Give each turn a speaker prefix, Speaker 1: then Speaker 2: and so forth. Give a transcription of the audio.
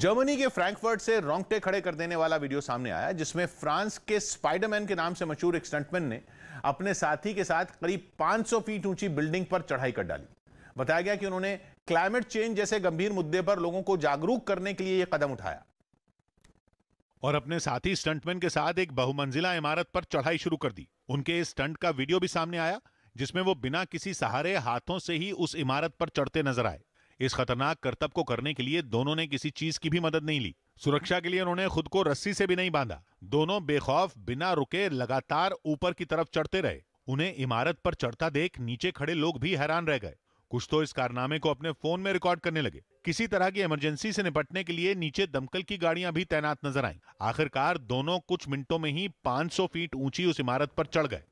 Speaker 1: Germany के Frankfurt से रोंगटे खड़े कर देने वाला वीडियो सामने आया जिसमें फ्रांस के स्पाइडरमैन के नाम से मशहूर एक स्टंटमैन ने अपने साथी के साथ करीब 500 फीट ऊंची बिल्डिंग पर चढ़ाई कर डाली बताया गया कि उन्होंने क्लाइमेट चेंज जैसे गंभीर मुद्दे पर लोगों को जागरूक करने के लिए यह कदम उठाया और अपने साथी स्टंटमैन के साथ एक बहुमंजिला इमारत पर चढ़ाई शुरू कर दी उनके इस स्टंट का वीडियो भी सामने आया जिसमें वो बिना किसी सहारे हाथों से ही उस इमारत पर चढ़ते नजर आए इस खतरनाक करतब को करने के लिए दोनों ने किसी चीज की भी मदद नहीं ली सुरक्षा के लिए उन्होंने खुद को रस्सी से भी नहीं बांधा दोनों बेखौफ बिना रुके लगातार ऊपर की तरफ चढ़ते रहे उन्हें इमारत पर चढ़ता देख नीचे खड़े लोग भी हैरान रह गए कुछ तो इस कारनामे को अपने फोन में रिकॉर्ड करने लगे किसी तरह की इमरजेंसी से निपटने के लिए नीचे दमकल की गाड़ियां भी तैनात नजर आईं। आखिरकार दोनों कुछ मिनटों में ही 500 फीट ऊंची उस इमारत पर चढ़ गए